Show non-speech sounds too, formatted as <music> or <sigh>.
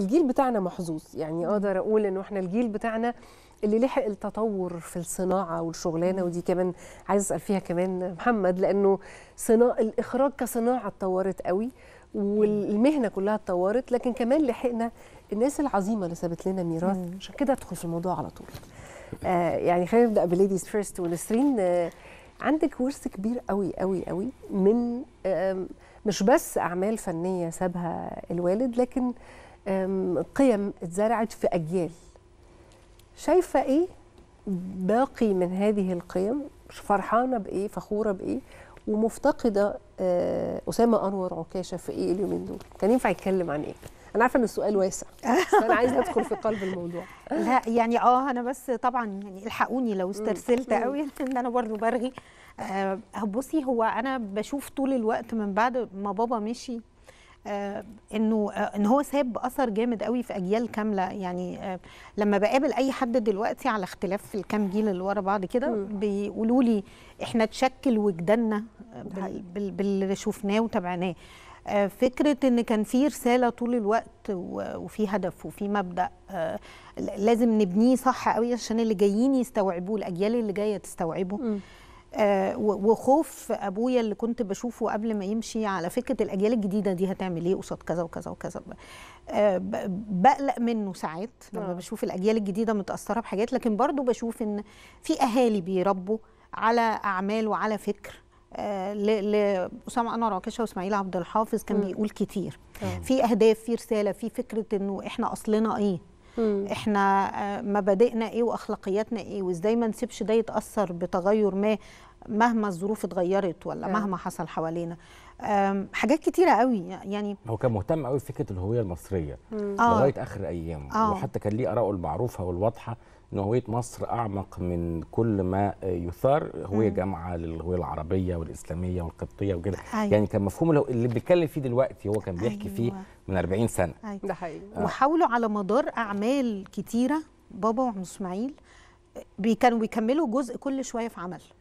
الجيل بتاعنا محظوظ يعني اقدر اقول انه احنا الجيل بتاعنا اللي لحق التطور في الصناعه والشغلانه ودي كمان عايز اسال فيها كمان محمد لانه صناعه الاخراج كصناعه اتطورت قوي والمهنه كلها اتطورت لكن كمان لحقنا الناس العظيمه اللي سابت لنا ميراث عشان كده ادخل في الموضوع على طول آه يعني خلينا نبدا بليديز فيرست ونسرين آه عندك ورث كبير قوي قوي قوي من آه مش بس اعمال فنيه سابها الوالد لكن قيم اتزرعت في اجيال شايفه ايه باقي من هذه القيم فرحانه بايه فخوره بايه ومفتقده أه، اسامه انور عكاشه في ايه اليومين دول كان ينفع يتكلم عن ايه انا عارفه ان السؤال واسع بس انا عايزه ادخل في قلب الموضوع <laughs> لا يعني اه انا بس طبعا يعني الحقوني لو استرسلت قوي <laughs> ان انا برضه برغي أه، بصي هو انا بشوف طول الوقت من بعد ما بابا مشي آه، انه آه، ان هو ساب اثر جامد قوي في اجيال كامله يعني آه، لما بقابل اي حد دلوقتي على اختلاف في الكام جيل اللي ورا بعض كده بيقولوا لي احنا تشكل وجداننا باللي شفناه وتابعناه فكره ان كان في رساله طول الوقت وفي هدف وفي مبدا لازم نبنيه صح قوي عشان اللي جايين يستوعبوه الاجيال اللي جايه تستوعبه آه، وخوف ابويا اللي كنت بشوفه قبل ما يمشي على فكره الاجيال الجديده دي هتعمل ايه قصاد كذا وكذا وكذا آه، بقلق منه ساعات لما آه. بشوف الاجيال الجديده متاثره بحاجات لكن برضو بشوف ان في اهالي بيربوا على اعمال وعلى فكر آه لأسامة أنور عكاشة وإسماعيل عبد الحافظ كان م. بيقول كتير في أهداف في رسالة في فكرة إنه إحنا أصلنا إيه مم. احنا آه، مبادئنا ايه واخلاقياتنا ايه وازاي ما نسيبش ده يتاثر بتغير ما مهما الظروف اتغيرت ولا أه. مهما حصل حوالينا حاجات كتيره قوي يعني هو كان مهتم قوي بفكره الهويه المصريه آه. لغايه اخر ايامه آه. وحتى كان ليه اراءه المعروفه والواضحه ان هويه مصر اعمق من كل ما يثار هويه جامعه للهويه العربيه والاسلاميه والقبطيه وكده أيوة. يعني كان مفهوم اللي بيتكلم فيه دلوقتي هو كان بيحكي أيوة. فيه من 40 سنه أيوة. ده حقيقي آه. وحاولوا على مدار اعمال كتيره بابا وعم اسماعيل كانوا بيكملوا جزء كل شويه في عمل